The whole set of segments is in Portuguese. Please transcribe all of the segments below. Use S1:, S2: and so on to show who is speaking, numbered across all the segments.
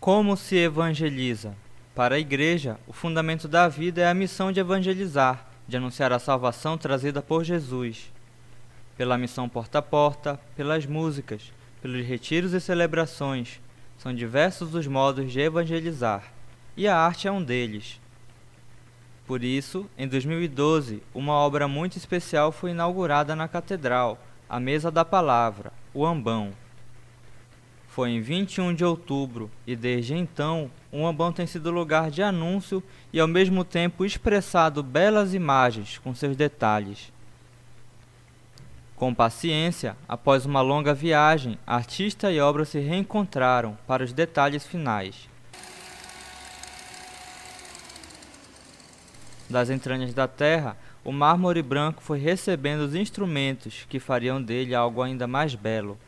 S1: Como se evangeliza? Para a igreja, o fundamento da vida é a missão de evangelizar, de anunciar a salvação trazida por Jesus. Pela missão porta a porta, pelas músicas, pelos retiros e celebrações, são diversos os modos de evangelizar, e a arte é um deles. Por isso, em 2012, uma obra muito especial foi inaugurada na catedral, a Mesa da Palavra, o Ambão foi em 21 de outubro e desde então o Uambão tem sido lugar de anúncio e ao mesmo tempo expressado belas imagens com seus detalhes. Com paciência, após uma longa viagem, artista e obra se reencontraram para os detalhes finais. Das entranhas da terra, o mármore branco foi recebendo os instrumentos que fariam dele algo ainda mais belo.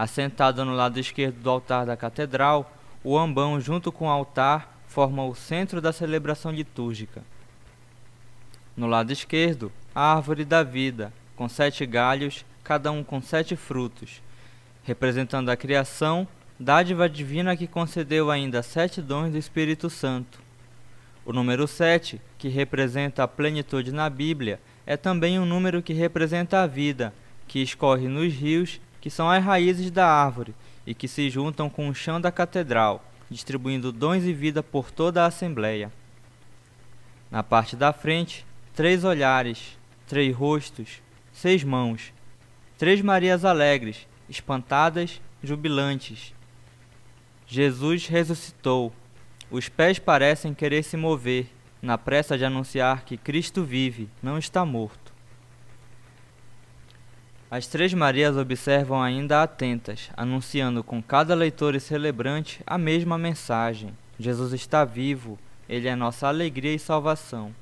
S1: Assentado no lado esquerdo do altar da catedral, o ambão junto com o altar forma o centro da celebração litúrgica. No lado esquerdo, a árvore da vida, com sete galhos, cada um com sete frutos, representando a criação, dádiva divina que concedeu ainda sete dons do Espírito Santo. O número sete, que representa a plenitude na Bíblia, é também um número que representa a vida, que escorre nos rios que são as raízes da árvore e que se juntam com o chão da catedral, distribuindo dons e vida por toda a assembleia. Na parte da frente, três olhares, três rostos, seis mãos, três Marias alegres, espantadas, jubilantes. Jesus ressuscitou. Os pés parecem querer se mover, na pressa de anunciar que Cristo vive, não está morto. As três Marias observam ainda atentas, anunciando com cada leitor e celebrante a mesma mensagem: Jesus está vivo, ele é nossa alegria e salvação.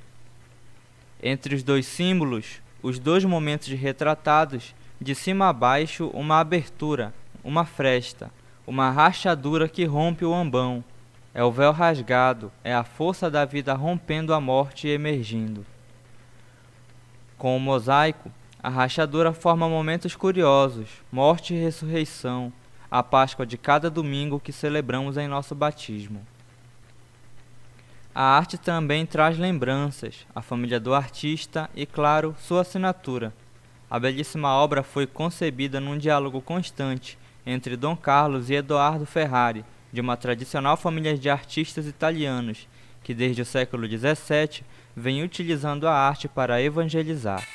S1: Entre os dois símbolos, os dois momentos retratados, de cima a baixo, uma abertura, uma fresta, uma rachadura que rompe o ambão. É o véu rasgado, é a força da vida rompendo a morte e emergindo. Com o mosaico, a rachadura forma momentos curiosos, morte e ressurreição, a Páscoa de cada domingo que celebramos em nosso batismo. A arte também traz lembranças, a família do artista e, claro, sua assinatura. A belíssima obra foi concebida num diálogo constante entre Dom Carlos e Edoardo Ferrari, de uma tradicional família de artistas italianos, que desde o século XVII vem utilizando a arte para evangelizar.